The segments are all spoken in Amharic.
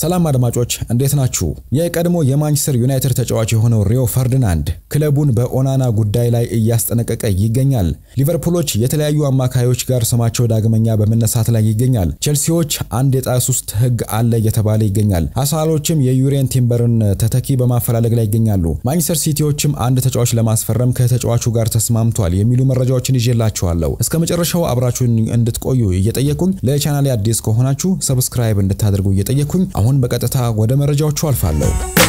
ሰላም አድማጮች እንዴት ናችሁ? የቀድሞ የማንቸስተር ዩናይትድ ተጫዋች የሆነው ሪዮ ፈርዲናንድ ክለቡን በኦናና ጉዳይ ላይ እያስጠነቀቀ ይገኛል። ሊቨርፑሎች የተለያዩ አማካዮች ጋር ስማቸው ዳግመኛ በመነሳት ላይ ይገኛል። ቼልሲዎች አንድ የጣስ ውስጥ ህግ አለ እየተባለ ይገኛል። አሳሎችም የዩሬን ቲምበርን ተተኪ በማፈላለግ ላይ ይገኛሉ። ማንቸስተር ሲቲዎችም አንድ ተጫዋች ለማስፈረም ከተጫዋቹ ጋር ተስማምቷል የሚሉ መረጃዎችን ይዤላችኋለሁ። እስከ መጨረሻው አብራችሁን እንድትቆዩ እየጠየቁኝ ለቻናሌ አዲስ ከሆናችሁ ሰብስክራይብ እንድታደርጉ እየጠየኩኝ አሁን በቀጥታ ወደ መረጃዎቹ አልፋለሁ።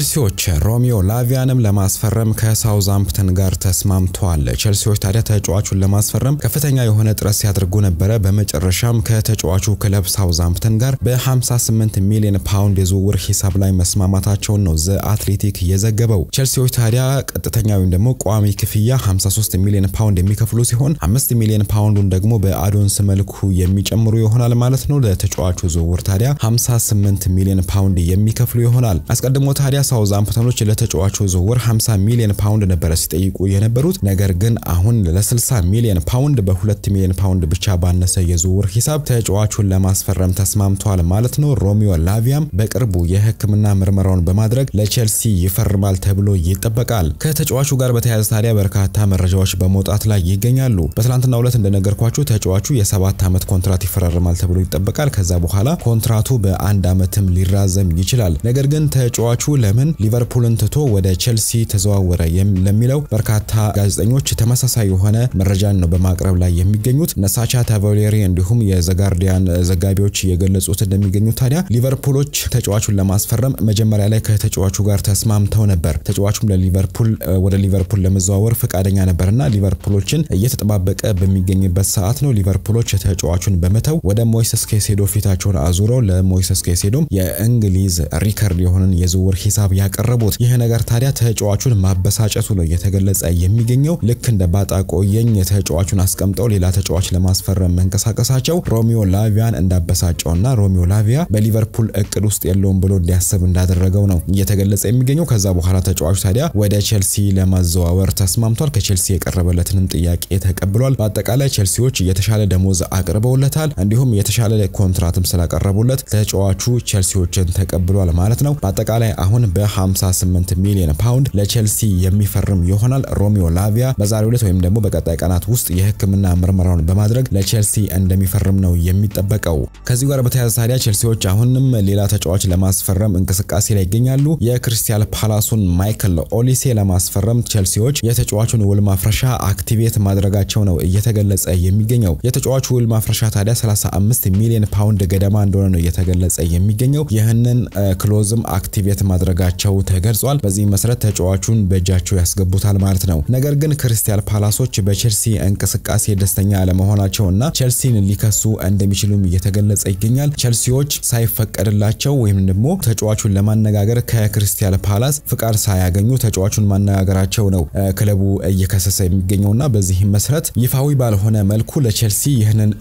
ቸልሲዎች ሮሚዮ ላቪያንም ለማስፈረም ከሳውዛምፕተን ጋር ተስማምተዋል። ቸልሲዎች ታዲያ ተጫዋቹን ለማስፈረም ከፍተኛ የሆነ ጥረት ሲያደርጉ ነበረ። በመጨረሻም ከተጫዋቹ ክለብ ሳውዛምፕተን ጋር በ58 ሚሊዮን ፓውንድ የዝውውር ሂሳብ ላይ መስማማታቸውን ነው ዘ አትሌቲክ የዘገበው። ቸልሲዎች ታዲያ ቀጥተኛ ወይም ደግሞ ቋሚ ክፍያ 53 ሚሊዮን ፓውንድ የሚከፍሉ ሲሆን 5 ሚሊዮን ፓውንዱን ደግሞ በአዶንስ መልኩ የሚጨምሩ ይሆናል ማለት ነው። ለተጫዋቹ ዝውውር ታዲያ 58 ሚሊዮን ፓውንድ የሚከፍሉ ይሆናል። አስቀድሞ ታዲያ ሳውዛምፕተኖች ለተጫዋቹ ዝውውር 50 ሚሊዮን ፓውንድ ነበረ ሲጠይቁ የነበሩት። ነገር ግን አሁን ለ60 ሚሊዮን ፓውንድ በ2 ሚሊዮን ፓውንድ ብቻ ባነሰ የዝውውር ሂሳብ ተጫዋቹን ለማስፈረም ተስማምተዋል ማለት ነው። ሮሚዮ ላቪያም በቅርቡ የህክምና ምርመራውን በማድረግ ለቼልሲ ይፈርማል ተብሎ ይጠበቃል። ከተጫዋቹ ጋር በተያያዘ ታዲያ በርካታ መረጃዎች በመውጣት ላይ ይገኛሉ። በትላንትናው ዕለት እንደነገርኳችሁ ተጫዋቹ የሰባት ዓመት ኮንትራት ይፈራርማል ተብሎ ይጠበቃል። ከዛ በኋላ ኮንትራቱ በአንድ ዓመትም ሊራዘም ይችላል። ነገር ግን ተጫዋቹ ለ ለምን ሊቨርፑልን ትቶ ወደ ቼልሲ ተዘዋወረ ለሚለው በርካታ ጋዜጠኞች ተመሳሳይ የሆነ መረጃን ነው በማቅረብ ላይ የሚገኙት። ነሳቻ ታቫሌሪ እንዲሁም የዘጋርዲያን ዘጋቢዎች እየገለጹት እንደሚገኙ ታዲያ ሊቨርፑሎች ተጫዋቹን ለማስፈረም መጀመሪያ ላይ ከተጫዋቹ ጋር ተስማምተው ነበር። ተጫዋቹም ለሊቨርፑል ወደ ሊቨርፑል ለመዘዋወር ፈቃደኛ ነበርና ሊቨርፑሎችን እየተጠባበቀ በሚገኝበት ሰዓት ነው ሊቨርፑሎች ተጫዋቹን በመተው ወደ ሞይሰስ ኬሴዶ ፊታቸውን አዙረው ለሞይሰስ ኬሴዶም የእንግሊዝ ሪከርድ የሆነን የዝውውር ሂሳብ ሀሳብ ያቀረቡት። ይህ ነገር ታዲያ ተጫዋቹን ማበሳጨቱ ነው እየተገለጸ የሚገኘው። ልክ እንደ ባጣ ቆየኝ ተጫዋቹን አስቀምጠው ሌላ ተጫዋች ለማስፈረም መንቀሳቀሳቸው ሮሚዮ ላቪያን እንዳበሳጨውና ሮሚዮ ላቪያ በሊቨርፑል እቅድ ውስጥ የለውም ብሎ እንዲያስብ እንዳደረገው ነው እየተገለጸ የሚገኘው። ከዛ በኋላ ተጫዋቹ ታዲያ ወደ ቼልሲ ለማዘዋወር ተስማምቷል። ከቼልሲ የቀረበለትንም ጥያቄ ተቀብሏል። በአጠቃላይ ቼልሲዎች የተሻለ ደሞዝ አቅርበውለታል። እንዲሁም የተሻለ ኮንትራትም ስላቀረቡለት ተጫዋቹ ቼልሲዎችን ተቀብሏል ማለት ነው። በአጠቃላይ አሁን በ58 ሚሊዮን ፓውንድ ለቼልሲ የሚፈርም ይሆናል። ሮሚዮ ላቪያ በዛሬው ዕለት ወይም ደግሞ በቀጣይ ቀናት ውስጥ የሕክምና ምርመራውን በማድረግ ለቼልሲ እንደሚፈርም ነው የሚጠበቀው። ከዚህ ጋር በተያያዘ ታዲያ ቼልሲዎች አሁንም ሌላ ተጫዋች ለማስፈረም እንቅስቃሴ ላይ ይገኛሉ። የክሪስታል ፓላሱን ማይክል ኦሊሴ ለማስፈረም ቼልሲዎች የተጫዋቹን ውል ማፍረሻ አክቲቬት ማድረጋቸው ነው እየተገለጸ የሚገኘው። የተጫዋቹ ውል ማፍረሻ ታዲያ 35 ሚሊዮን ፓውንድ ገደማ እንደሆነ ነው እየተገለጸ የሚገኘው። ይህንን ክሎዝም አክቲቬት ማድረግ ማድረጋቸው ተገልጿል። በዚህም መሰረት ተጫዋቹን በእጃቸው ያስገቡታል ማለት ነው። ነገር ግን ክሪስታል ፓላሶች በቼልሲ እንቅስቃሴ ደስተኛ አለመሆናቸው እና ቼልሲን ሊከሱ እንደሚችሉም እየተገለጸ ይገኛል። ቼልሲዎች ሳይፈቀድላቸው ወይም ደግሞ ተጫዋቹን ለማነጋገር ከክሪስታል ፓላስ ፍቃድ ሳያገኙ ተጫዋቹን ማነጋገራቸው ነው ክለቡ እየከሰሰ የሚገኘውና በዚህም መሰረት ይፋዊ ባልሆነ መልኩ ለቼልሲ ይህንን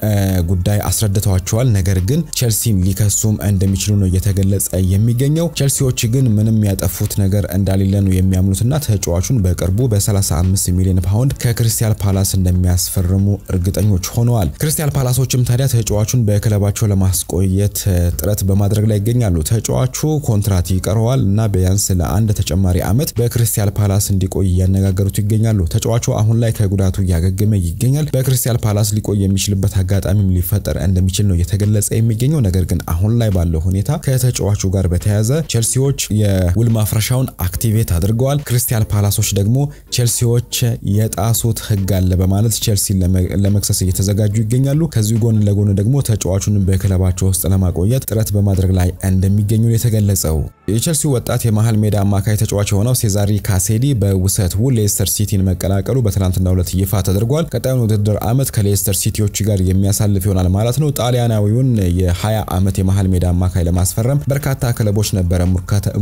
ጉዳይ አስረድተዋቸዋል። ነገር ግን ቼልሲን ሊከሱም እንደሚችሉ ነው እየተገለጸ የሚገኘው። ቼልሲዎች ግን ምን ምንም ያጠፉት ነገር እንዳሌለ ነው የሚያምኑትና ተጫዋቹን በቅርቡ በ35 ሚሊዮን ፓውንድ ከክሪስታል ፓላስ እንደሚያስፈርሙ እርግጠኞች ሆነዋል። ክሪስታል ፓላሶችም ታዲያ ተጫዋቹን በክለባቸው ለማስቆየት ጥረት በማድረግ ላይ ይገኛሉ። ተጫዋቹ ኮንትራት ይቀረዋል እና ቢያንስ ለአንድ ተጨማሪ ዓመት በክሪስታል ፓላስ እንዲቆይ እያነጋገሩት ይገኛሉ። ተጫዋቹ አሁን ላይ ከጉዳቱ እያገገመ ይገኛል። በክሪስታል ፓላስ ሊቆይ የሚችልበት አጋጣሚም ሊፈጠር እንደሚችል ነው እየተገለጸ የሚገኘው። ነገር ግን አሁን ላይ ባለው ሁኔታ ከተጫዋቹ ጋር በተያያዘ ቸልሲዎች የውል ማፍረሻውን አክቲቬት አድርገዋል። ክሪስታል ፓላሶች ደግሞ ቼልሲዎች የጣሱት ህግ አለ በማለት ቼልሲን ለመክሰስ እየተዘጋጁ ይገኛሉ። ከዚሁ ጎን ለጎን ደግሞ ተጫዋቹን በክለባቸው ውስጥ ለማቆየት ጥረት በማድረግ ላይ እንደሚገኙ የተገለጸው። የቼልሲው ወጣት የመሃል ሜዳ አማካይ ተጫዋች የሆነው ሴዛሪ ካሴዲ በውሰት ውል ሌስተር ሲቲን መቀላቀሉ በትናንትናው ዕለት ይፋ ተደርጓል። ቀጣዩን ውድድር ዓመት ከሌስተር ሲቲዎች ጋር የሚያሳልፍ ይሆናል ማለት ነው። ጣሊያናዊውን የ20 ዓመት የመሃል ሜዳ አማካይ ለማስፈረም በርካታ ክለቦች ነበረ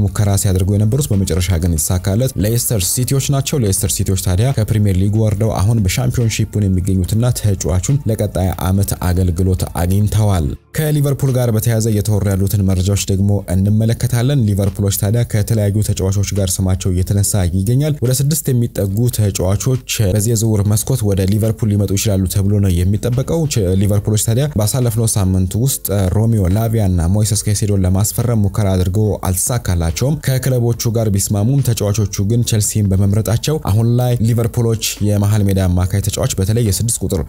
ሙከራ ሙከራ ሲያደርጉ የነበሩት በመጨረሻ ግን የተሳካለት ሌስተር ሲቲዎች ናቸው። ሌስተር ሲቲዎች ታዲያ ከፕሪሚየር ሊግ ወርደው አሁን በሻምፒዮንሺፑን የሚገኙትና ተጫዋቹን ለቀጣይ ዓመት አገልግሎት አግኝተዋል። ከሊቨርፑል ጋር በተያያዘ እየተወሩ ያሉትን መረጃዎች ደግሞ እንመለከታለን። ሊቨርፑሎች ታዲያ ከተለያዩ ተጫዋቾች ጋር ስማቸው እየተነሳ ይገኛል። ወደ ስድስት የሚጠጉ ተጫዋቾች በዚህ የዝውውር መስኮት ወደ ሊቨርፑል ሊመጡ ይችላሉ ተብሎ ነው የሚጠበቀው። ሊቨርፑሎች ታዲያ ባሳለፍነው ሳምንት ውስጥ ሮሚዮ ላቪያ እና ሞይሰስ ካይሴዶን ለማስፈረም ሙከራ አድርገው አልተሳካላቸውም። ከክለቦቹ ጋር ቢስማሙም ተጫዋቾቹ ግን ቸልሲን በመምረጣቸው አሁን ላይ ሊቨርፑሎች የመሀል ሜዳ አማካይ ተጫዋች በተለይ የስድስት ቁጥር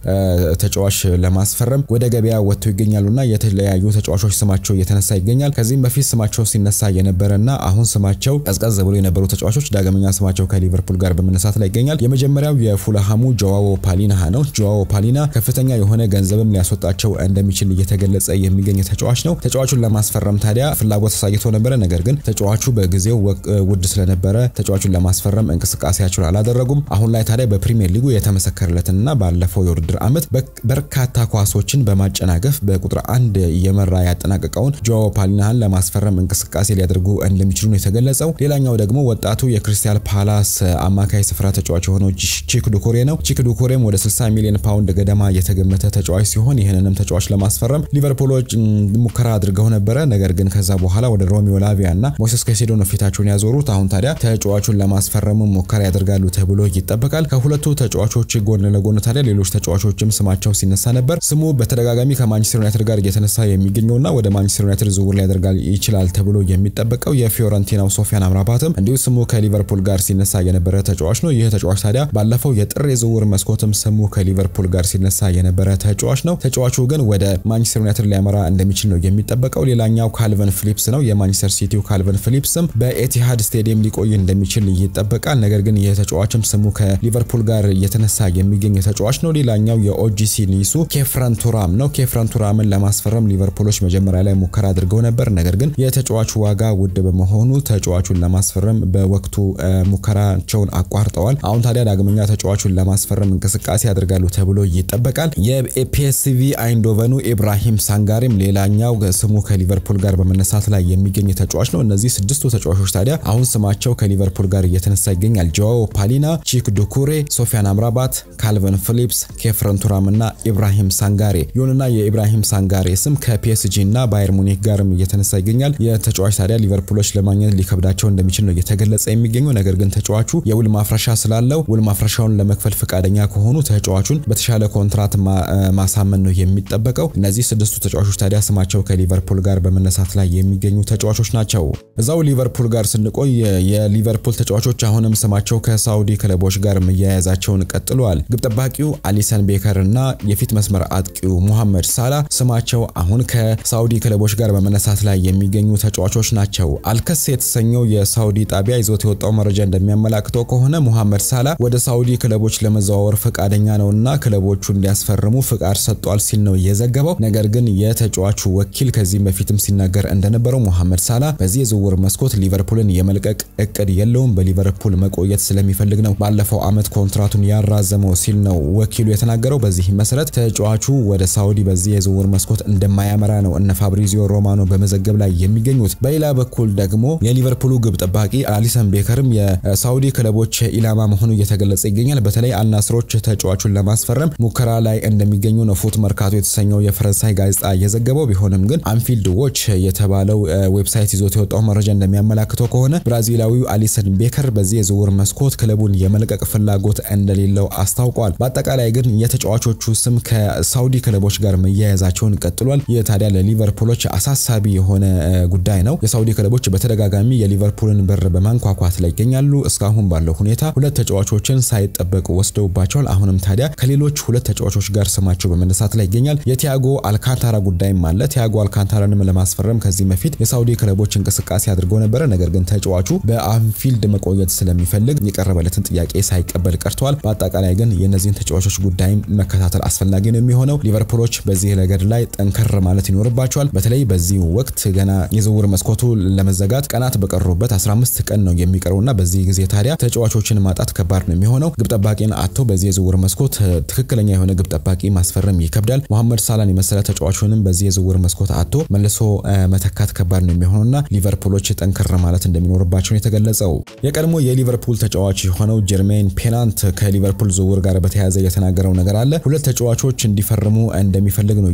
ተጫዋች ለማስፈረም ወደ ገበያ ወጥተው ይገኛሉና የተለያዩ ተጫዋቾች ስማቸው እየተነሳ ይገኛል። ከዚህም በፊት ስማቸው ሲነሳ የነበረና አሁን ስማቸው ቀዝቀዝ ብሎ የነበሩ ተጫዋቾች ዳግመኛ ስማቸው ከሊቨርፑል ጋር በመነሳት ላይ ይገኛል። የመጀመሪያው የፉልሃሙ ጆዋዎ ፓሊና ነው። ጆዋዎ ፓሊና ከፍተኛ የሆነ ገንዘብም ሊያስወጣቸው እንደሚችል እየተገለጸ የሚገኝ ተጫዋች ነው። ተጫዋቹን ለማስፈረም ታዲያ ፍላጎት አሳይቶ ነበረ። ነገር ግን ተጫዋቹ በጊዜው ውድ ስለነበረ ተጫዋቹን ለማስፈረም እንቅስቃሴያቸውን አላደረጉም። አሁን ላይ ታዲያ በፕሪሚየር ሊጉ የተመሰከረለትንና ባለፈው የውድድር ዓመት በርካታ ኳሶችን በማጨናገፍ በቁጥር አንድ እየመራ ያጠናቀቀውን ጆ ፓሊናህን ለማስፈረም እንቅስቃሴ ሊያደርጉ እንደሚችሉ ነው የተገለጸው። ሌላኛው ደግሞ ወጣቱ የክሪስታል ፓላስ አማካይ ስፍራ ተጫዋች የሆነው ቺክ ዱኮሬ ነው። ቺክ ዱኮሬም ወደ 60 ሚሊዮን ፓውንድ ገደማ የተገመተ ተጫዋች ሲሆን ይህንንም ተጫዋች ለማስፈረም ሊቨርፑሎች ሙከራ አድርገው ነበረ። ነገር ግን ከዛ በኋላ ወደ ሮሚዮ ላቪያ እና ሞሴስ ሄደው ነው ፊታቸውን ያዞሩት። አሁን ታዲያ ተጫዋቹን ለማስፈረም ሙከራ ያደርጋሉ ተብሎ ይጠበቃል። ከሁለቱ ተጫዋቾች ጎን ለጎን ታዲያ ሌሎች ተጫዋቾችም ስማቸው ሲነሳ ነበር። ስሙ በተደጋጋሚ ከማንቸስተር ዩናይትድ ጋር እየተነሳ የሚገኘውና ወደ ማንቸስተር ዩናይትድ ዝውውር ሊያደርጋል ይችላል ተብሎ የሚጠበቀው የፊዮረንቲናው ሶፊያን አምራባትም እንዲሁ ስሙ ከሊቨርፑል ጋር ሲነሳ የነበረ ተጫዋች ነው። ይህ ተጫዋች ታዲያ ባለፈው የጥር የዝውውር መስኮትም ስሙ ከሊቨርፑል ጋር ሲነሳ የነበረ ተጫዋች ነው። ተጫዋቹ ግን ወደ ማንቸስተር ዩናይትድ ሊያመራ እንደሚችል ነው የሚጠበቀው። ሌላኛው ካልቨን ፊሊፕስ ነው። የማንቸስተር ሲቲው ካልቨን ፊሊፕስ ስም በኤቲሃድ ስቴዲየም ሊቆይ እንደሚችል ይጠበቃል። ነገር ግን ይህ ተጫዋችም ስሙ ከሊቨርፑል ጋር እየተነሳ የሚገኝ ተጫዋች ነው። ሌላኛው የኦጂሲ ሊሱ ኬፍረን ቱራም ነው። ኬፍረን ቱራምን ለማስፈረም ሊቨርፑሎች መጀመሪያ ላይ ሙከራ አድርገው ነበር። ነገር ግን የተጫዋቹ ዋጋ ውድ በመሆኑ ተጫዋቹን ለማስፈረም በወቅቱ ሙከራቸውን አቋርጠዋል። አሁን ታዲያ ዳግመኛ ተጫዋቹን ለማስፈረም እንቅስቃሴ ያደርጋሉ ተብሎ ይጠበቃል። የፒኤስቪ አይንዶቨኑ ኢብራሂም ሳንጋሪም ሌላኛው ስሙ ከሊቨርፑል ጋር በመነሳት ላይ የሚገኝ ተጫዋች ነው። እነዚህ ስድስቱ ተጫዋቾች ታዲያ አሁን ስማቸው ከሊቨርፑል ጋር እየተነሳ ይገኛል። ጆዋው ፓሊና፣ ቺክ ዱኩሬ፣ ሶፊያን አምራባት፣ ካልቨን ፊሊፕስ፣ ኬፍረን ቱራም እና ኢብራሂም ሳንጋሬ። ይሁንና የኢብራሂም ሳንጋሬ ስም ከፒኤስጂ እና ባየር ሙኒክ ጋርም እየተነሳ ይገኛል። የተጫዋች ታዲያ ሊቨርፑሎች ለማግኘት ሊከብዳቸው እንደሚችል ነው እየተገለጸ የሚገኘው። ነገር ግን ተጫዋቹ የውል ማፍረሻ ስላለው ውል ማፍረሻውን ለመክፈል ፈቃደኛ ከሆኑ ተጫዋቹን በተሻለ ኮንትራት ማሳመን ነው የሚጠበቀው። እነዚህ ስድስቱ ተጫዋቾች ታዲያ ስማቸው ከሊቨርፑል ጋር በመነሳት ላይ የሚገኙ ተጫዋቾች ናቸው። እዛው ሊቨርፑል ጋር ስንቆይ የሊቨርፑል ተጫዋቾች አሁንም ስማቸው ከሳውዲ ክለቦች ጋር መያያዛቸውን ቀጥለዋል። ግብ ጠባቂው አሊሰን ቤከር እና የፊት መስመር አጥቂው ሙሐመድ ሳላ ስማቸው አሁን ከሳውዲ ክለቦች ጋር በመነሳት ላይ የሚገኙ ተጫዋቾች ናቸው። አልከስ የተሰኘው የሳውዲ ጣቢያ ይዞት የወጣው መረጃ እንደሚያመላክተው ከሆነ ሙሐመድ ሳላ ወደ ሳውዲ ክለቦች ለመዘዋወር ፈቃደኛ እና ክለቦቹ እንዲያስፈርሙ ፍቃድ ሰጥቷል ሲል ነው የዘገበው። ነገር ግን የተጫዋቹ ወኪል ከዚህም በፊትም ሲናገር እንደነበረው ሙሐመድ ሳላ በዚህ የዝውውር መስ ስኮት ሊቨርፑልን የመልቀቅ እቅድ የለውም፣ በሊቨርፑል መቆየት ስለሚፈልግ ነው ባለፈው ዓመት ኮንትራቱን ያራዘመው ሲል ነው ወኪሉ የተናገረው። በዚህ መሰረት ተጫዋቹ ወደ ሳውዲ በዚህ የዝውውር መስኮት እንደማያመራ ነው እነ ፋብሪዚዮ ሮማኖ በመዘገብ ላይ የሚገኙት። በሌላ በኩል ደግሞ የሊቨርፑሉ ግብ ጠባቂ አሊሰን ቤከርም የሳውዲ ክለቦች ኢላማ መሆኑ እየተገለጸ ይገኛል። በተለይ አልናስሮች ተጫዋቹን ለማስፈረም ሙከራ ላይ እንደሚገኙ ነው ፉት መርካቶ የተሰኘው የፈረንሳይ ጋዜጣ የዘገበው። ቢሆንም ግን አንፊልድ ዎች የተባለው ዌብሳይት ይዞት የወጣው መረጃ እንደሚያመላክተው ከሆነ ብራዚላዊው አሊሰን ቤከር በዚህ የዝውውር መስኮት ክለቡን የመልቀቅ ፍላጎት እንደሌለው አስታውቋል። በአጠቃላይ ግን የተጫዋቾቹ ስም ከሳውዲ ክለቦች ጋር መያያዛቸውን ቀጥሏል። ይህ ታዲያ ለሊቨርፑሎች አሳሳቢ የሆነ ጉዳይ ነው። የሳውዲ ክለቦች በተደጋጋሚ የሊቨርፑልን በር በማንኳኳት ላይ ይገኛሉ። እስካሁን ባለው ሁኔታ ሁለት ተጫዋቾችን ሳይጠበቅ ወስደውባቸዋል። አሁንም ታዲያ ከሌሎች ሁለት ተጫዋቾች ጋር ስማቸው በመነሳት ላይ ይገኛል። የቲያጎ አልካንታራ ጉዳይም አለ። ቲያጎ አልካንታራንም ለማስፈረም ከዚህ በፊት የሳውዲ ክለቦች እንቅስቃሴ አድርገው ነበረ። ነገር ግን ተጫዋቹ በአንፊልድ መቆየት ስለሚፈልግ የቀረበለትን ጥያቄ ሳይቀበል ቀርቷል። በአጠቃላይ ግን የእነዚህን ተጫዋቾች ጉዳይም መከታተል አስፈላጊ ነው የሚሆነው። ሊቨርፑሎች በዚህ ረገድ ላይ ጠንከር ማለት ይኖርባቸዋል። በተለይ በዚህ ወቅት ገና የዝውውር መስኮቱ ለመዘጋት ቀናት በቀሩበት 15 ቀን ነው የሚቀረውና በዚህ ጊዜ ታዲያ ተጫዋቾችን ማጣት ከባድ ነው የሚሆነው። ግብ ጠባቂን አጥቶ በዚህ የዝውውር መስኮት ትክክለኛ የሆነ ግብ ጠባቂ ማስፈረም ይከብዳል። መሐመድ ሳላን የመሰለ ተጫዋቹንም በዚህ የዝውውር መስኮት አጥቶ መልሶ መተካት ከባድ ነው የሚሆነውና ሊቨርፑሎች ጠንከር ማለት እንደሚኖርባቸው የተገለጸው። የቀድሞ የሊቨርፑል ተጫዋች የሆነው ጀርሜን ፔናንት ከሊቨርፑል ዝውውር ጋር በተያያዘ የተናገረው ነገር አለ። ሁለት ተጫዋቾች እንዲፈርሙ እንደሚፈልግ ነው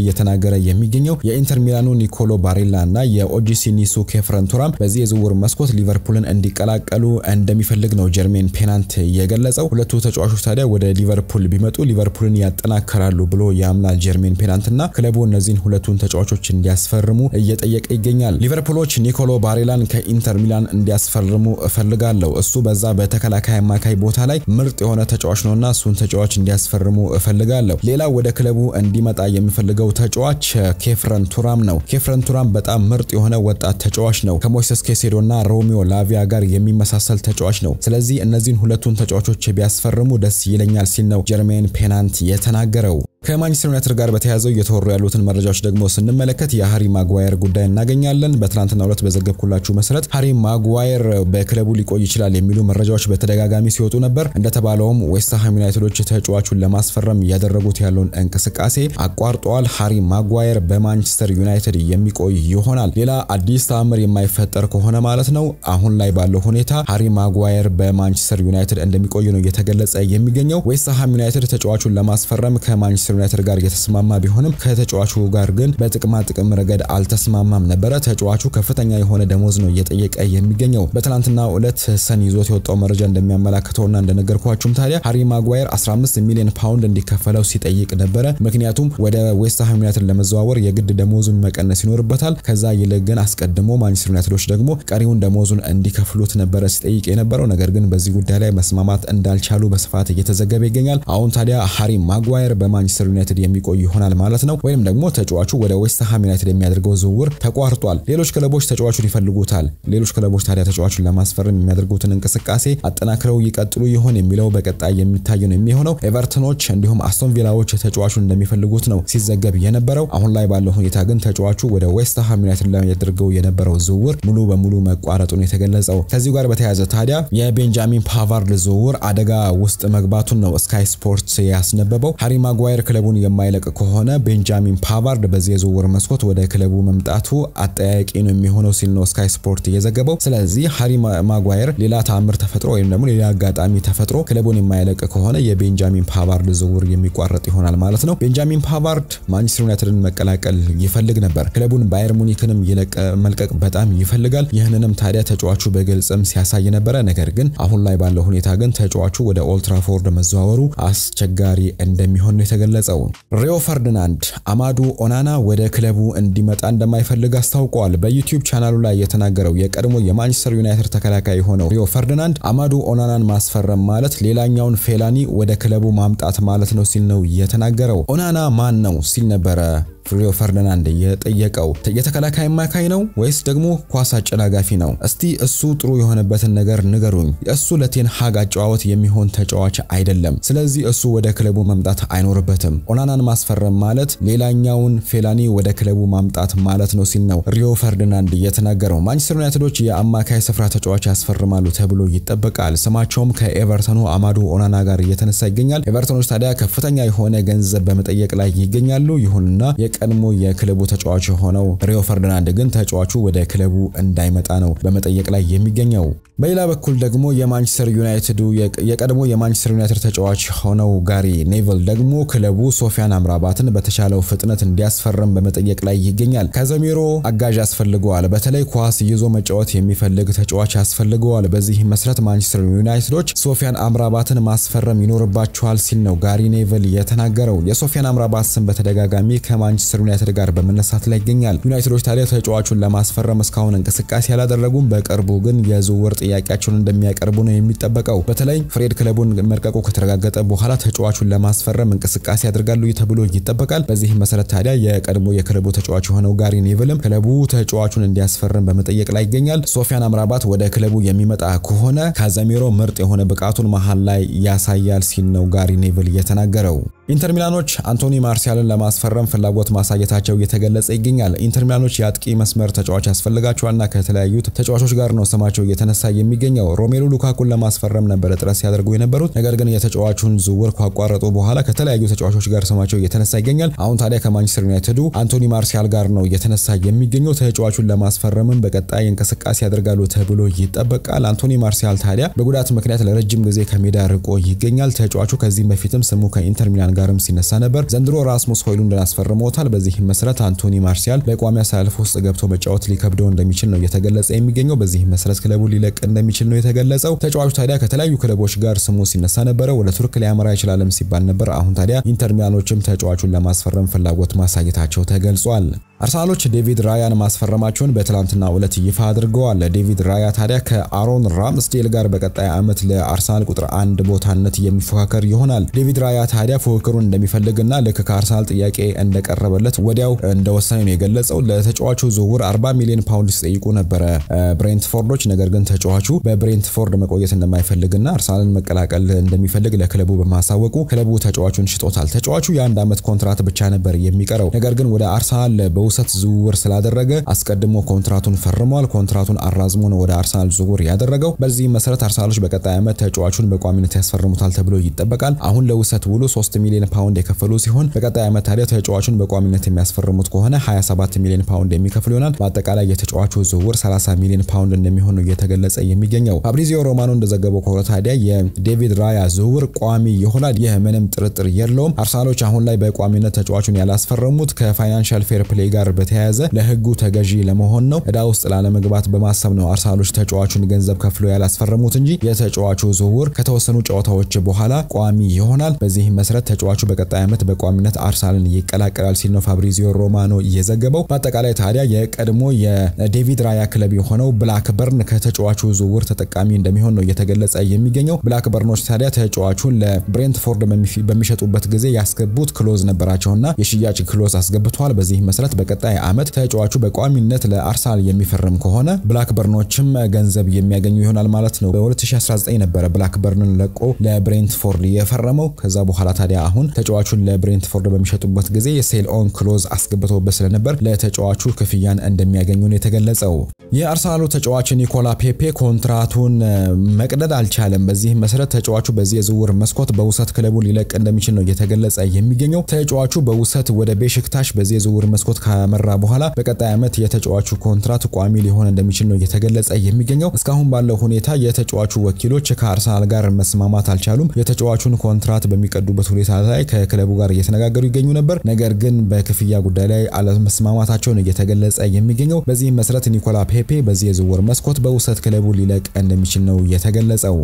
እየተናገረ የሚገኘው። የኢንተር ሚላኑ ኒኮሎ ባሬላ እና የኦጂሲ ኒሱ ኬፍረንቱራም በዚህ የዝውውር መስኮት ሊቨርፑልን እንዲቀላቀሉ እንደሚፈልግ ነው ጀርሜን ፔናንት የገለጸው። ሁለቱ ተጫዋቾች ታዲያ ወደ ሊቨርፑል ቢመጡ ሊቨርፑልን ያጠናከራሉ ብሎ ያምናል ጀርሜን እና ክለቡ እነዚህን ሁለቱን ተጫዋቾች እንዲያስፈርሙ እየጠየቀ ይገኛል። ሊቨርፑሎች ኒኮሎ ባሬላን ከኢንተር ሚላን እንዲያስፈርሙ እፈልጋለሁ። እሱ በዛ በተከላካይ አማካይ ቦታ ላይ ምርጥ የሆነ ተጫዋች ነውና እሱን ተጫዋች እንዲያስፈርሙ እፈልጋለሁ። ሌላ ወደ ክለቡ እንዲመጣ የሚፈልገው ተጫዋች ኬፍረን ቱራም ነው። ኬፍረን ቱራም በጣም ምርጥ የሆነ ወጣት ተጫዋች ነው። ከሞይሰስ ኬሴዶና ሮሚዮ ላቪያ ጋር የሚመሳሰል ተጫዋች ነው። ስለዚህ እነዚህን ሁለቱን ተጫዋቾች ቢያስፈርሙ ደስ ይለኛል ሲል ነው ጀርሜን ፔናንት የተናገረው። ከማንቸስተር ዩናይትድ ጋር በተያያዘው እየተወሩ ያሉትን መረጃዎች ደግሞ ስንመለከት የሃሪ ማጓየር ጉዳይ እናገኛለን። በትናንትናው ዕለት በዘገብኩላችሁ መሰረት ሃሪ ማጓየር በክለቡ ሊቆይ ይችላል የሚሉ መረጃዎች በተደጋጋሚ ሲወጡ ነበር። እንደተባለውም ዌስትሃም ዩናይትዶች ተጫዋቹን ለማስፈረም እያደረጉት ያለውን እንቅስቃሴ አቋርጠዋል። ሃሪ ማጓየር በማንቸስተር ዩናይትድ የሚቆይ ይሆናል። ሌላ አዲስ ተአምር የማይፈጠር ከሆነ ማለት ነው። አሁን ላይ ባለው ሁኔታ ሃሪ ማጓየር በማንቸስተር ዩናይትድ እንደሚቆይ ነው እየተገለጸ የሚገኘው። ዌስትሃም ዩናይትድ ተጫዋቹን ለማስፈረም ከማንቸስተር ከማንቸስተር ዩናይትድ ጋር የተስማማ ቢሆንም ከተጫዋቹ ጋር ግን በጥቅማ ጥቅም ረገድ አልተስማማም ነበረ። ተጫዋቹ ከፍተኛ የሆነ ደሞዝ ነው እየጠየቀ የሚገኘው። በትናንትናው ዕለት ሰን ይዞት የወጣው መረጃ እንደሚያመላክተውና እንደነገርኳችሁም ታዲያ ሃሪ ማጓየር 15 ሚሊዮን ፓውንድ እንዲከፈለው ሲጠይቅ ነበረ። ምክንያቱም ወደ ዌስትሃም ዩናይትድ ለመዘዋወር የግድ ደሞዙን መቀነስ ይኖርበታል። ከዛ ይልቅ ግን አስቀድሞ ማንቸስተር ዩናይትዶች ደግሞ ቀሪውን ደሞዙን እንዲከፍሉት ነበረ ሲጠይቅ የነበረው። ነገር ግን በዚህ ጉዳይ ላይ መስማማት እንዳልቻሉ በስፋት እየተዘገበ ይገኛል። አሁን ታዲያ ሃሪ ማጓየር በማንቸስተር ማንቸስተር ዩናይትድ የሚቆይ ይሆናል ማለት ነው። ወይም ደግሞ ተጫዋቹ ወደ ዌስትሃም ዩናይትድ የሚያደርገው ዝውውር ተቋርጧል። ሌሎች ክለቦች ተጫዋቹን ይፈልጉታል። ሌሎች ክለቦች ታዲያ ተጫዋቹን ለማስፈረም የሚያደርጉትን እንቅስቃሴ አጠናክረው ይቀጥሉ ይሆን የሚለው በቀጣይ የሚታይ ነው የሚሆነው። ኤቨርተኖች እንዲሁም አስቶን ቪላዎች ተጫዋቹን እንደሚፈልጉት ነው ሲዘገብ የነበረው። አሁን ላይ ባለው ሁኔታ ግን ተጫዋቹ ወደ ዌስትሃም ዩናይትድ ለሚያደርገው የነበረው ዝውውር ሙሉ በሙሉ መቋረጡን የተገለጸው። ከዚሁ ጋር በተያያዘ ታዲያ የቤንጃሚን ፓቫርድ ዝውውር አደጋ ውስጥ መግባቱን ነው ስካይ ስፖርት ያስነበበው። ሃሪ ማጓየር ክለቡን የማይለቅ ከሆነ ቤንጃሚን ፓቫርድ በዚህ የዝውውር መስኮት ወደ ክለቡ መምጣቱ አጠያቂ ነው የሚሆነው ሲል ነው ስካይ ስፖርት እየዘገበው ስለዚህ ሀሪ ማጓየር ሌላ ተአምር ተፈጥሮ ወይም ደግሞ ሌላ አጋጣሚ ተፈጥሮ ክለቡን የማይለቅ ከሆነ የቤንጃሚን ፓቫርድ ዝውውር የሚቋረጥ ይሆናል ማለት ነው። ቤንጃሚን ፓቫርድ ማንቸስተር ዩናይትድን መቀላቀል ይፈልግ ነበር። ክለቡን ባየር ሙኒክንም መልቀቅ በጣም ይፈልጋል። ይህንንም ታዲያ ተጫዋቹ በግልጽም ሲያሳይ ነበረ። ነገር ግን አሁን ላይ ባለው ሁኔታ ግን ተጫዋቹ ወደ ኦልትራፎርድ መዘዋወሩ አስቸጋሪ እንደሚሆን ነው የተገለጸ ገለጸው። ሪዮ ፈርዲናንድ አማዱ ኦናና ወደ ክለቡ እንዲመጣ እንደማይፈልግ አስታውቀዋል። በዩቲዩብ ቻናሉ ላይ የተናገረው የቀድሞ የማንቸስተር ዩናይትድ ተከላካይ የሆነው ሪዮ ፈርዲናንድ አማዱ ኦናናን ማስፈረም ማለት ሌላኛውን ፌላኒ ወደ ክለቡ ማምጣት ማለት ነው ሲል ነው የተናገረው። ኦናና ማን ነው ሲል ነበረ ሪዮ ፈርዲናንድ የጠየቀው የተከላካይ አማካይ ነው ወይስ ደግሞ ኳስ አጨናጋፊ ነው? እስቲ እሱ ጥሩ የሆነበትን ነገር ንገሩኝ። እሱ ለቴን ሃግ አጨዋወት የሚሆን ተጫዋች አይደለም። ስለዚህ እሱ ወደ ክለቡ መምጣት አይኖርበትም። አይደለም። ኦናናን ማስፈረም ማለት ሌላኛውን ፌላኒ ወደ ክለቡ ማምጣት ማለት ነው ሲል ነው ሪዮ ፈርዲናንድ የተናገረው። ማንቸስተር ዩናይትዶች የአማካይ ስፍራ ተጫዋች ያስፈርማሉ ተብሎ ይጠበቃል። ስማቸውም ከኤቨርተኑ አማዱ ኦናና ጋር እየተነሳ ይገኛል። ኤቨርተኖች ታዲያ ከፍተኛ የሆነ ገንዘብ በመጠየቅ ላይ ይገኛሉ። ይሁንና የቀድሞ የክለቡ ተጫዋች የሆነው ሪዮ ፈርዲናንድ ግን ተጫዋቹ ወደ ክለቡ እንዳይመጣ ነው በመጠየቅ ላይ የሚገኘው። በሌላ በኩል ደግሞ የማንቸስተር ዩናይትዱ የቀድሞ የማንቸስተር ዩናይትድ ተጫዋች ሆነው ጋሪ ኔቨል ደግሞ ክለቡ ሶፊያን አምራባትን በተቻለው ፍጥነት እንዲያስፈርም በመጠየቅ ላይ ይገኛል። ካዘሚሮ አጋዥ ያስፈልገዋል። በተለይ ኳስ ይዞ መጫወት የሚፈልግ ተጫዋች ያስፈልገዋል። በዚህ መሰረት ማንቸስተር ዩናይትዶች ሶፊያን አምራባትን ማስፈረም ይኖርባቸዋል ሲል ነው ጋሪ ኔቭል የተናገረው። የሶፊያን አምራባት ስም በተደጋጋሚ ከማንቸስተር ዩናይትድ ጋር በመነሳት ላይ ይገኛል። ዩናይትዶች ታዲያ ተጫዋቹን ለማስፈረም እስካሁን እንቅስቃሴ አላደረጉም። በቅርቡ ግን የዝውውር ጥያቄያቸውን እንደሚያቀርቡ ነው የሚጠበቀው። በተለይ ፍሬድ ክለቡን መልቀቁ ከተረጋገጠ በኋላ ተጫዋቹን ለማስፈረም እንቅስቃሴ ያደርጋሉ ተብሎ ይጠበቃል። በዚህ መሰረት ታዲያ የቀድሞ የክለቡ ተጫዋች የሆነው ጋሪ ኔቭልም ክለቡ ተጫዋቹን እንዲያስፈርም በመጠየቅ ላይ ይገኛል። ሶፊያን አምራባት ወደ ክለቡ የሚመጣ ከሆነ ካዘሚሮ ምርጥ የሆነ ብቃቱን መሀል ላይ ያሳያል ሲል ነው ጋሪ ኔቭል የተናገረው። ኢንተር ሚላኖች አንቶኒ ማርሲያልን ለማስፈረም ፍላጎት ማሳየታቸው እየተገለጸ ይገኛል። ኢንተር ሚላኖች የአጥቂ መስመር ተጫዋች ያስፈልጋቸዋልና ከተለያዩ ተጫዋቾች ጋር ነው ስማቸው እየተነሳ የሚገኘው። ሮሜሉ ሉካኩን ለማስፈረም ነበረ ጥረት ሲያደርጉ የነበሩት። ነገር ግን የተጫዋቹን ዝውውር ካቋረጡ በኋላ ከተለያዩ ተጫዋቾች ጋር ስማቸው እየተነሳ ይገኛል። አሁን ታዲያ ከማንቸስተር ዩናይትዱ አንቶኒ ማርሲያል ጋር ነው እየተነሳ የሚገኘው። ተጫዋቹን ለማስፈረምም በቀጣይ እንቅስቃሴ ያደርጋሉ ተብሎ ይጠበቃል። አንቶኒ ማርሲያል ታዲያ በጉዳት ምክንያት ለረጅም ጊዜ ከሜዳ ርቆ ይገኛል። ተጫዋቹ ከዚህም በፊትም ስሙ ከኢንተር ሚላን ጋርም ሲነሳ ነበር። ዘንድሮ ራስሙስ ሆይሉንድን አስፈርመውታል። በዚህም መሰረት አንቶኒ ማርሲያል በቋሚ አሰላለፍ ውስጥ ገብቶ መጫወት ሊከብደው እንደሚችል ነው እየተገለጸ የሚገኘው። በዚህም መሰረት ክለቡ ሊለቅ እንደሚችል ነው የተገለጸው። ተጫዋቹ ታዲያ ከተለያዩ ክለቦች ጋር ስሙ ሲነሳ ነበረ። ወደ ቱርክ ሊያመራ ይችላልም ሲባል ነበር። አሁን ታዲያ ኢንተር ሚላኖችም ተጫዋቹን ለማስፈረም ፍላጎት ማሳየታቸው ተገልጿል። አርሰናሎች ዴቪድ ራያን ማስፈረማቸውን በትላንትና ዕለት ይፋ አድርገዋል። ዴቪድ ራያ ታዲያ ከአሮን ራምስዴል ጋር በቀጣይ ዓመት ለአርሰናል ቁጥር አንድ ቦታነት የሚፎካከር ይሆናል። ዴቪድ ራያ ታዲያ ፉክክሩን እንደሚፈልግና ልክ ከአርሰናል ጥያቄ እንደቀረበለት ወዲያው እንደወሰነ ነው የገለጸው። ለተጫዋቹ ዝውውር 40 ሚሊዮን ፓውንድ ሲጠይቁ ነበረ ብሬንትፎርዶች። ነገር ግን ተጫዋቹ በብሬንትፎርድ መቆየት እንደማይፈልግና አርሰናልን መቀላቀል እንደሚፈልግ ለክለቡ በማሳወቁ ክለቡ ተጫዋቹን ሽጦታል። ተጫዋቹ የአንድ ዓመት ኮንትራት ብቻ ነበር የሚቀረው። ነገር ግን ወደ አርሰናል በው የውሰት ዝውውር ስላደረገ አስቀድሞ ኮንትራቱን ፈርሟል። ኮንትራቱን አራዝሞ ነው ወደ አርሰናል ዝውውር ያደረገው። በዚህ መሰረት አርሰናሎች በቀጣይ ዓመት ተጫዋቹን በቋሚነት ያስፈርሙታል ተብሎ ይጠበቃል። አሁን ለውሰት ውሉ 3 ሚሊዮን ፓውንድ የከፈሉ ሲሆን በቀጣይ ዓመት ታዲያ ተጫዋቹን በቋሚነት የሚያስፈርሙት ከሆነ 27 ሚሊዮን ፓውንድ የሚከፍሉ ይሆናል። በአጠቃላይ የተጫዋቹ ዝውውር 30 ሚሊዮን ፓውንድ እንደሚሆን ነው እየተገለጸ የሚገኘው። ፋብሪዚዮ ሮማኖ እንደዘገበው ከሆነ ታዲያ የዴቪድ ራያ ዝውውር ቋሚ ይሆናል። ይህ ምንም ጥርጥር የለውም። አርሰናሎች አሁን ላይ በቋሚነት ተጫዋቹን ያላስፈረሙት ከፋይናንሻል ፌር ፕሌይ ጋር ጋር በተያያዘ ለህጉ ተገዢ ለመሆን ነው፣ እዳ ውስጥ ላለመግባት በማሰብ ነው አርሰናሎች ተጫዋቹን ገንዘብ ከፍሎ ያላስፈረሙት እንጂ የተጫዋቹ ዝውውር ከተወሰኑ ጨዋታዎች በኋላ ቋሚ ይሆናል። በዚህ መሰረት ተጫዋቹ በቀጣይ ዓመት በቋሚነት አርሰናልን ይቀላቀላል ሲል ነው ፋብሪዚዮ ሮማኖ እየዘገበው። በአጠቃላይ ታዲያ የቀድሞ የዴቪድ ራያ ክለብ የሆነው ብላክበርን ከተጫዋቹ ዝውውር ተጠቃሚ እንደሚሆን ነው እየተገለጸ የሚገኘው። ብላክበርኖች ታዲያ ተጫዋቹን ለብሬንትፎርድ በሚሸጡበት ጊዜ ያስገቡት ክሎዝ ነበራቸውና የሽያጭ ክሎዝ አስገብተዋል። በዚህ መሰረት በቀ በቀጣይ ዓመት ተጫዋቹ በቋሚነት ለአርሰናል የሚፈርም ከሆነ ብላክበርኖችም ገንዘብ የሚያገኙ ይሆናል ማለት ነው። በ2019 ነበረ ብላክበርንን ለቆ ለብሬንትፎርድ የፈረመው። ከዛ በኋላ ታዲያ አሁን ተጫዋቹን ለብሬንትፎርድ በሚሸጡበት ጊዜ የሴል ኦን ክሎዝ አስገብተውበት ስለነበር ለተጫዋቹ ክፍያን እንደሚያገኙ ነው የተገለጸው። የአርሰናሉ ተጫዋች ኒኮላ ፔፔ ኮንትራቱን መቅደድ አልቻለም። በዚህ መሰረት ተጫዋቹ በዚህ የዝውውር መስኮት በውሰት ክለቡ ሊለቅ እንደሚችል ነው እየተገለጸ የሚገኘው። ተጫዋቹ በውሰት ወደ ቤሽክታሽ በዚህ የዝውውር መስኮት ካመራ በኋላ በቀጣይ ዓመት የተጫዋቹ ኮንትራት ቋሚ ሊሆን እንደሚችል ነው እየተገለጸ የሚገኘው። እስካሁን ባለው ሁኔታ የተጫዋቹ ወኪሎች ከአርሰናል ጋር መስማማት አልቻሉም። የተጫዋቹን ኮንትራት በሚቀዱበት ሁኔታ ላይ ከክለቡ ጋር እየተነጋገሩ ይገኙ ነበር። ነገር ግን በክፍያ ጉዳይ ላይ አለመስማማታቸውን እየተገለጸ የሚገኘው። በዚህም መሰረት ኒኮላ ፔፔ በዚህ የዝውውር መስኮት በውሰት ክለቡ ሊለቅ እንደሚችል ነው የተገለጸው።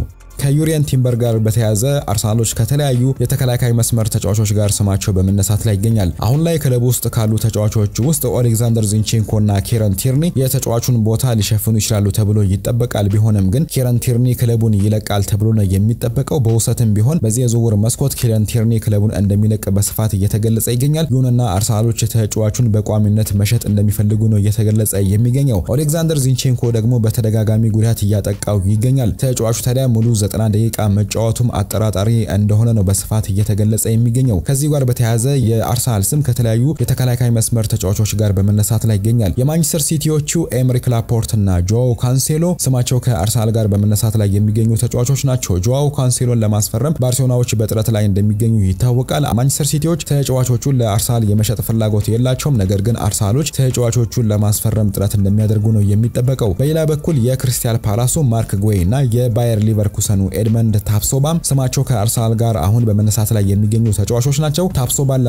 ከዩሪየን ቲምበር ጋር በተያያዘ አርሰናሎች ከተለያዩ የተከላካይ መስመር ተጫዋቾች ጋር ስማቸው በመነሳት ላይ ይገኛል። አሁን ላይ ክለብ ውስጥ ካሉ ተጫዋቾች ውስጥ ኦሌክዛንደር ዚንቼንኮ እና ኬረን ቲርኒ የተጫዋቹን ቦታ ሊሸፍኑ ይችላሉ ተብሎ ይጠበቃል። ቢሆንም ግን ኬረን ቲርኒ ክለቡን ይለቃል ተብሎ ነው የሚጠበቀው። በውሰትም ቢሆን በዚህ የዝውውር መስኮት ኬረን ቲርኒ ክለቡን እንደሚለቅ በስፋት እየተገለጸ ይገኛል። ይሁንና አርሰናሎች ተጫዋቹን በቋሚነት መሸጥ እንደሚፈልጉ ነው እየተገለጸ የሚገኘው። ኦሌክዛንደር ዚንቼንኮ ደግሞ በተደጋጋሚ ጉዳት እያጠቃው ይገኛል። ተጫዋቹ ታዲያ ሙሉ 90 ደቂቃ መጫወቱም አጠራጣሪ እንደሆነ ነው በስፋት እየተገለጸ የሚገኘው። ከዚህ ጋር በተያያዘ የአርሰናል ስም ከተለያዩ የተከላካይ መስመር ተጫዋቾች ጋር በመነሳት ላይ ይገኛል። የማንቸስተር ሲቲዎቹ ኤምሪክ ላፖርት እና ጆዋው ካንሴሎ ስማቸው ከአርሰናል ጋር በመነሳት ላይ የሚገኙ ተጫዋቾች ናቸው። ጆዋው ካንሴሎን ለማስፈረም ባርሴሎናዎች በጥረት ላይ እንደሚገኙ ይታወቃል። ማንቸስተር ሲቲዎች ተጫዋቾቹን ለአርሰናል የመሸጥ ፍላጎት የላቸውም። ነገር ግን አርሰናሎች ተጫዋቾቹን ለማስፈረም ጥረት እንደሚያደርጉ ነው የሚጠበቀው። በሌላ በኩል የክሪስታል ፓላሱ ማርክ ጎይ እና የባየር ሊቨርኩሰን ጣሊያኑ ኤድመንድ ታፕሶባም ስማቸው ከአርሰናል ጋር አሁን በመነሳት ላይ የሚገኙ ተጫዋቾች ናቸው። ታፕሶባን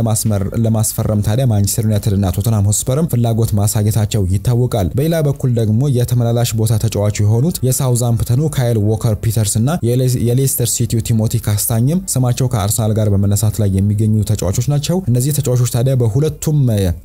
ለማስፈረም ታዲያ ማንቸስተር ዩናይትድ እና ቶተናም ሆስፐርም ፍላጎት ማሳየታቸው ይታወቃል። በሌላ በኩል ደግሞ የተመላላሽ ቦታ ተጫዋቹ የሆኑት የሳውዛምፕተኑ ካይል ዎከር ፒተርስ እና የሌስተር ሲቲው ቲሞቲ ካስታኝም ስማቸው ከአርሰናል ጋር በመነሳት ላይ የሚገኙ ተጫዋቾች ናቸው። እነዚህ ተጫዋቾች ታዲያ በሁለቱም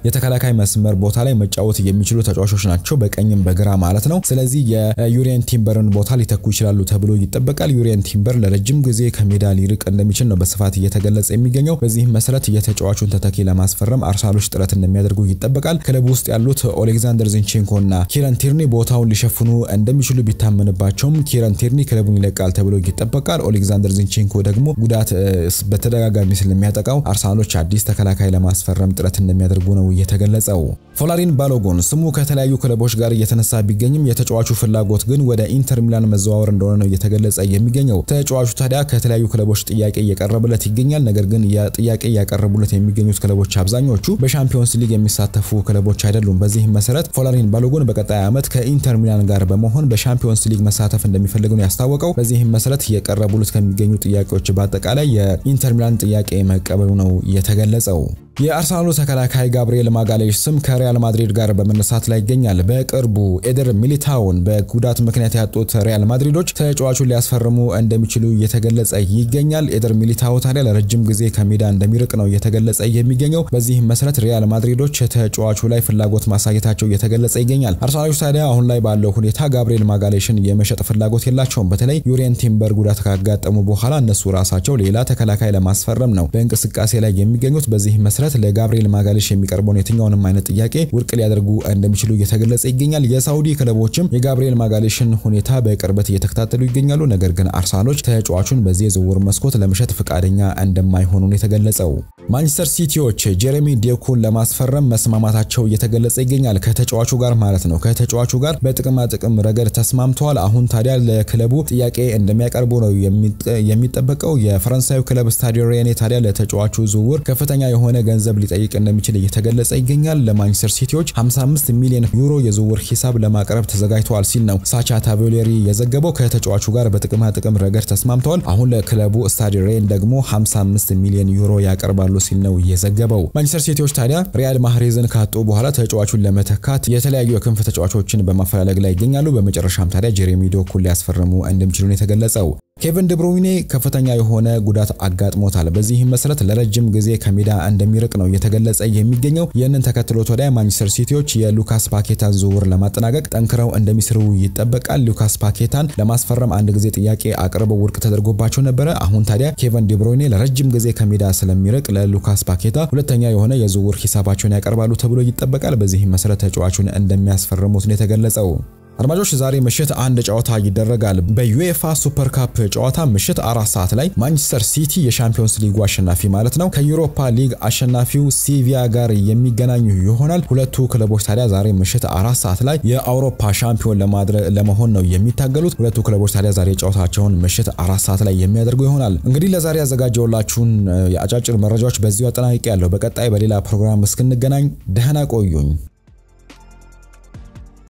የተከላካይ መስመር ቦታ ላይ መጫወት የሚችሉ ተጫዋቾች ናቸው፣ በቀኝም በግራ ማለት ነው። ስለዚህ የዩሪየን ቲምበርን ቦታ ሊተኩ ይችላሉ ተብሎ ይጠበቃል። በመቀጠል ዩሬን ቲምበር ለረጅም ጊዜ ከሜዳ ሊርቅ እንደሚችል ነው በስፋት እየተገለጸ የሚገኘው። በዚህም መሰረት የተጫዋቹን ተተኪ ለማስፈረም አርሰናሎች ጥረት እንደሚያደርጉ ይጠበቃል። ክለብ ውስጥ ያሉት ኦሌክዛንደር ዚንቼንኮ እና ኪረን ቲርኒ ቦታውን ሊሸፍኑ እንደሚችሉ ቢታመንባቸውም ኪረን ቲርኒ ክለቡን ይለቃል ተብሎ ይጠበቃል። ኦሌክዛንደር ዚንቼንኮ ደግሞ ጉዳት በተደጋጋሚ ስለሚያጠቃው አርሰናሎች አዲስ ተከላካይ ለማስፈረም ጥረት እንደሚያደርጉ ነው እየተገለጸው። ፎላሪን ባሎጎን ስሙ ከተለያዩ ክለቦች ጋር እየተነሳ ቢገኝም የተጫዋቹ ፍላጎት ግን ወደ ኢንተር ሚላን መዘዋወር እንደሆነ ነው እየተገለጸ የሚገኘው። ተጫዋቹ ታዲያ ከተለያዩ ክለቦች ጥያቄ እየቀረበለት ይገኛል። ነገር ግን ጥያቄ እያቀረቡለት የሚገኙት ክለቦች አብዛኞቹ በሻምፒዮንስ ሊግ የሚሳተፉ ክለቦች አይደሉም። በዚህም መሰረት ፎላሪን ባሎጎን በቀጣይ ዓመት ከኢንተር ሚላን ጋር በመሆን በሻምፒዮንስ ሊግ መሳተፍ እንደሚፈልግ ነው ያስታወቀው። በዚህም መሰረት እየቀረቡለት ከሚገኙ ጥያቄዎች በአጠቃላይ የኢንተር ሚላን ጥያቄ መቀበሉ ነው የተገለጸው። የአርሰናሉ ተከላካይ ጋብሪኤል ማጋሌሽ ስም ከሪያል ማድሪድ ጋር በመነሳት ላይ ይገኛል። በቅርቡ ኤደር ሚሊታውን በጉዳት ምክንያት ያጡት ሪያል ማድሪዶች ተጫዋቹን ሊያስፈርሙ እንደሚችሉ እየተገለጸ ይገኛል። ኤደር ሚሊታው ታዲያ ለረጅም ጊዜ ከሜዳ እንደሚርቅ ነው እየተገለጸ የሚገኘው። በዚህ መሰረት ሪያል ማድሪዶች ተጫዋቹ ላይ ፍላጎት ማሳየታቸው እየተገለጸ ይገኛል። አርሰናሎች ታዲያ አሁን ላይ ባለው ሁኔታ ጋብሪኤል ማጋሌሽን የመሸጥ ፍላጎት የላቸውም። በተለይ ዩሬን ቲምበር ጉዳት ካጋጠሙ በኋላ እነሱ ራሳቸው ሌላ ተከላካይ ለማስፈረም ነው በእንቅስቃሴ ላይ የሚገኙት። በዚህ መሰረት ውጥረት ለጋብርኤል ማጋሌሽ የሚቀርበውን የትኛውንም አይነት ጥያቄ ውድቅ ሊያደርጉ እንደሚችሉ እየተገለጸ ይገኛል። የሳውዲ ክለቦችም የጋብርኤል ማጋሌሽን ሁኔታ በቅርበት እየተከታተሉ ይገኛሉ። ነገር ግን አርሰናሎች ተጫዋቹን በዚህ የዝውውር መስኮት ለመሸጥ ፈቃደኛ እንደማይሆኑ የተገለጸው። ማንቸስተር ሲቲዎች ጄሬሚ ዴኮን ለማስፈረም መስማማታቸው እየተገለጸ ይገኛል። ከተጫዋቹ ጋር ማለት ነው። ከተጫዋቹ ጋር በጥቅማ ጥቅም ረገድ ተስማምተዋል። አሁን ታዲያ ለክለቡ ጥያቄ እንደሚያቀርቡ ነው የሚጠበቀው። የፈረንሳዩ ክለብ ስታዲዮ ሬኔ ታዲያ ለተጫዋቹ ዝውውር ከፍተኛ የሆነ ገንዘብ ሊጠይቅ እንደሚችል እየተገለጸ ይገኛል። ለማንቸስተር ሲቲዎች 55 ሚሊዮን ዩሮ የዝውውር ሂሳብ ለማቅረብ ተዘጋጅተዋል ሲል ነው ሳቻ ታቬሌሪ የዘገበው። ከተጫዋቹ ጋር በጥቅማ ጥቅም ረገድ ተስማምተዋል። አሁን ለክለቡ ስታድ ሬን ደግሞ 55 ሚሊዮን ዩሮ ያቀርባሉ ሲል ነው የዘገበው። ማንቸስተር ሲቲዎች ታዲያ ሪያል ማህሬዝን ካጡ በኋላ ተጫዋቹን ለመተካት የተለያዩ የክንፍ ተጫዋቾችን በማፈላለግ ላይ ይገኛሉ። በመጨረሻም ታዲያ ጄሬሚ ዶኩን ሊያስፈርሙ እንደሚችሉ ነው የተገለጸው። ኬቨን ደብሮይኔ ከፍተኛ የሆነ ጉዳት አጋጥሞታል። በዚህም መሰረት ለረጅም ጊዜ ከሜዳ እንደሚርቅ ነው እየተገለጸ የሚገኘው። ይህንን ተከትሎ ታዲያ ማንቸስተር ሲቲዎች የሉካስ ፓኬታን ዝውውር ለማጠናቀቅ ጠንክረው እንደሚስሩ ይጠበቃል። ሉካስ ፓኬታን ለማስፈረም አንድ ጊዜ ጥያቄ አቅርበው ውድቅ ተደርጎባቸው ነበረ። አሁን ታዲያ ኬቨን ደብሮይኔ ለረጅም ጊዜ ከሜዳ ስለሚርቅ ለሉካስ ፓኬታ ሁለተኛ የሆነ የዝውውር ሂሳባቸውን ያቀርባሉ ተብሎ ይጠበቃል። በዚህም መሰረት ተጫዋቹን እንደሚያስፈርሙት ነው የተገለጸው። አድማጮች ዛሬ ምሽት አንድ ጨዋታ ይደረጋል። በዩኤፋ ሱፐር ካፕ ጨዋታ ምሽት አራት ሰዓት ላይ ማንቸስተር ሲቲ የሻምፒዮንስ ሊጉ አሸናፊ ማለት ነው ከዩሮፓ ሊግ አሸናፊው ሲቪያ ጋር የሚገናኙ ይሆናል። ሁለቱ ክለቦች ታዲያ ዛሬ ምሽት አራት ሰዓት ላይ የአውሮፓ ሻምፒዮን ለመሆን ነው የሚታገሉት። ሁለቱ ክለቦች ታዲያ ዛሬ ጨዋታቸውን ምሽት አራት ሰዓት ላይ የሚያደርጉ ይሆናል። እንግዲህ ለዛሬ ያዘጋጀውላችሁን የአጫጭር መረጃዎች በዚሁ አጠናቅቄ ያለሁ። በቀጣይ በሌላ ፕሮግራም እስክንገናኝ ደህና ቆዩኝ።